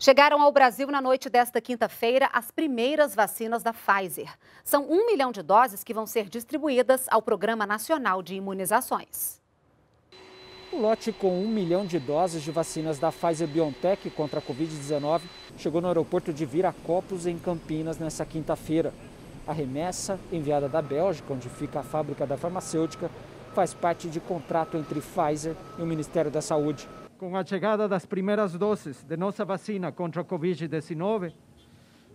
Chegaram ao Brasil na noite desta quinta-feira as primeiras vacinas da Pfizer. São um milhão de doses que vão ser distribuídas ao Programa Nacional de Imunizações. O lote com um milhão de doses de vacinas da Pfizer BioNTech contra a Covid-19 chegou no aeroporto de Viracopos, em Campinas, nesta quinta-feira. A remessa, enviada da Bélgica, onde fica a fábrica da farmacêutica, faz parte de contrato entre Pfizer e o Ministério da Saúde. Com a chegada das primeiras doses de nossa vacina contra a Covid-19,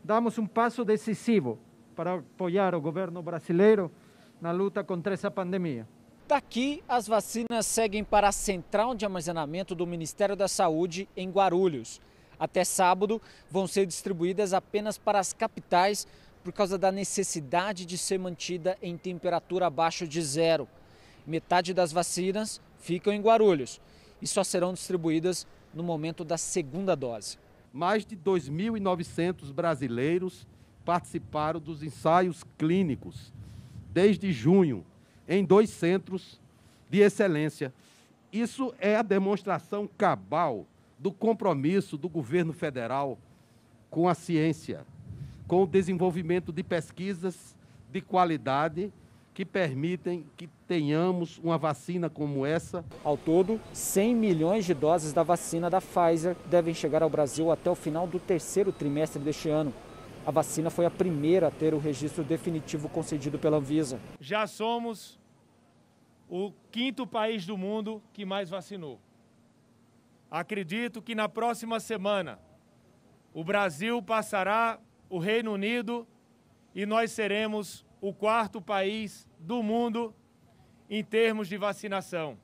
damos um passo decisivo para apoiar o governo brasileiro na luta contra essa pandemia. Daqui, as vacinas seguem para a central de armazenamento do Ministério da Saúde em Guarulhos. Até sábado, vão ser distribuídas apenas para as capitais por causa da necessidade de ser mantida em temperatura abaixo de zero metade das vacinas ficam em Guarulhos e só serão distribuídas no momento da segunda dose. Mais de 2.900 brasileiros participaram dos ensaios clínicos desde junho em dois centros de excelência. Isso é a demonstração cabal do compromisso do governo federal com a ciência, com o desenvolvimento de pesquisas de qualidade que permitem que tenhamos uma vacina como essa. Ao todo, 100 milhões de doses da vacina da Pfizer devem chegar ao Brasil até o final do terceiro trimestre deste ano. A vacina foi a primeira a ter o registro definitivo concedido pela Anvisa. Já somos o quinto país do mundo que mais vacinou. Acredito que na próxima semana o Brasil passará o Reino Unido e nós seremos o quarto país do mundo em termos de vacinação.